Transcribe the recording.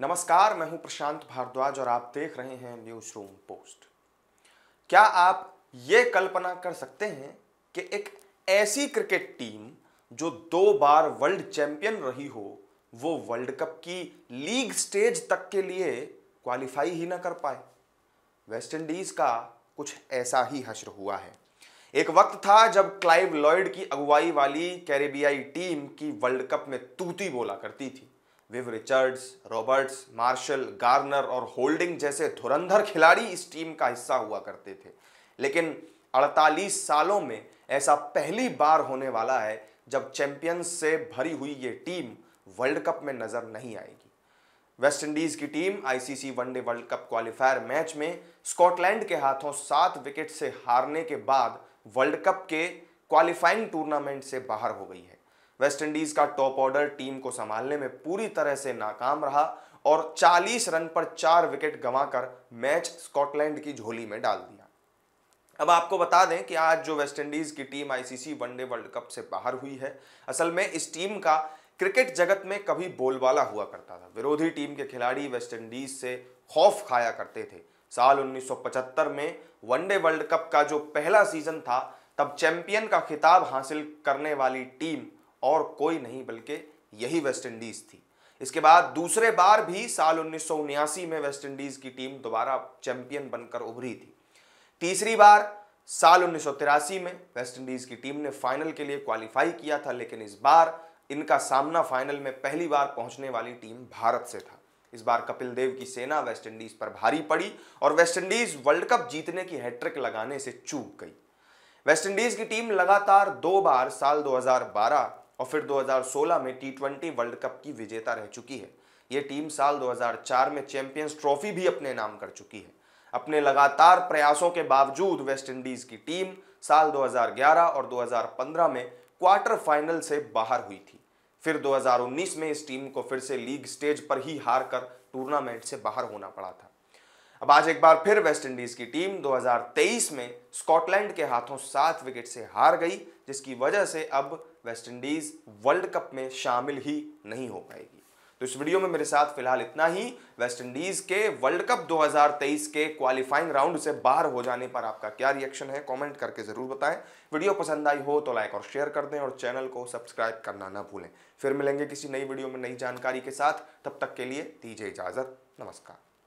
नमस्कार मैं हूं प्रशांत भारद्वाज और आप देख रहे हैं न्यूज रूम पोस्ट क्या आप ये कल्पना कर सकते हैं कि एक ऐसी क्रिकेट टीम जो दो बार वर्ल्ड चैंपियन रही हो वो वर्ल्ड कप की लीग स्टेज तक के लिए क्वालिफाई ही ना कर पाए वेस्टइंडीज का कुछ ऐसा ही हश्र हुआ है एक वक्त था जब क्लाइव लॉयड की अगुवाई वाली कैरेबियाई टीम की वर्ल्ड कप में तूती बोला करती थी Viv Richards Roberts Marshall Garner और होल्डिंग जैसे धुरंधर खिलाड़ी इस टीम का हिस्सा हुआ करते थे लेकिन 48 सालों में ऐसा पहली बार होने वाला है जब चैंपियंस से भरी हुई ये टीम वर्ल्ड कप में नज़र नहीं आएगी वेस्ट इंडीज़ की team ICC one day World Cup qualifier match में स्कॉटलैंड के हाथों सात विकेट से हारने के बाद वर्ल्ड कप के क्वालिफाइंग टूर्नामेंट से बाहर हो गई है वेस्टइंडीज का टॉप ऑर्डर टीम को संभालने में पूरी तरह से नाकाम रहा और 40 रन पर चार विकेट गंवाकर मैच स्कॉटलैंड की झोली में डाल दिया अब आपको बता दें कि आज जो वेस्टइंडीज की team ICC one day World Cup से बाहर हुई है असल में इस टीम का क्रिकेट जगत में कभी बोलबाला हुआ करता था विरोधी टीम के खिलाड़ी वेस्टइंडीज से खौफ खाया करते थे साल 1975 में वनडे वर्ल्ड कप का जो पहला सीजन था तब चैंपियन का खिताब हासिल करने वाली टीम और कोई नहीं बल्कि यही वेस्ट इंडीज़ थी इसके बाद दूसरे बार भी साल उन्नीस में वेस्ट इंडीज़ की टीम दोबारा चैंपियन बनकर उभरी थी तीसरी बार साल उन्नीस में वेस्ट इंडीज़ की टीम ने फाइनल के लिए क्वालिफाई किया था लेकिन इस बार इनका सामना फाइनल में पहली बार पहुंचने वाली टीम भारत से था इस बार कपिल देव की सेना वेस्ट इंडीज पर भारी पड़ी और वेस्ट इंडीज वर्ल्ड कप जीतने की हैट्रिक लगाने से चूक गई वेस्ट इंडीज की टीम लगातार दो बार साल 2012 और फिर 2016 में टी ट्वेंटी वर्ल्ड कप की विजेता रह चुकी है ये टीम साल 2004 में चैंपियंस ट्रॉफी भी अपने नाम कर चुकी है अपने लगातार प्रयासों के बावजूद वेस्ट इंडीज की टीम साल 2011 और 2015 में क्वार्टर फाइनल से बाहर हुई थी फिर 2019 में इस टीम को फिर से लीग स्टेज पर ही हार कर टूर्नामेंट से बाहर होना पड़ा था अब आज एक बार फिर वेस्टइंडीज की टीम 2023 में स्कॉटलैंड के हाथों सात विकेट से हार गई जिसकी वजह से अब वेस्टइंडीज़ वर्ल्ड कप में शामिल ही नहीं हो पाएगी तो इस वीडियो में मेरे साथ फिलहाल इतना ही वेस्टइंडीज़ के वर्ल्ड कप 2023 के क्वालिफाइंग राउंड से बाहर हो जाने पर आपका क्या रिएक्शन है कमेंट करके ज़रूर बताएं वीडियो पसंद आई हो तो लाइक और शेयर कर दें और चैनल को सब्सक्राइब करना ना भूलें फिर मिलेंगे किसी नई वीडियो में नई जानकारी के साथ तब तक के लिए दीजिए इजाज़त नमस्कार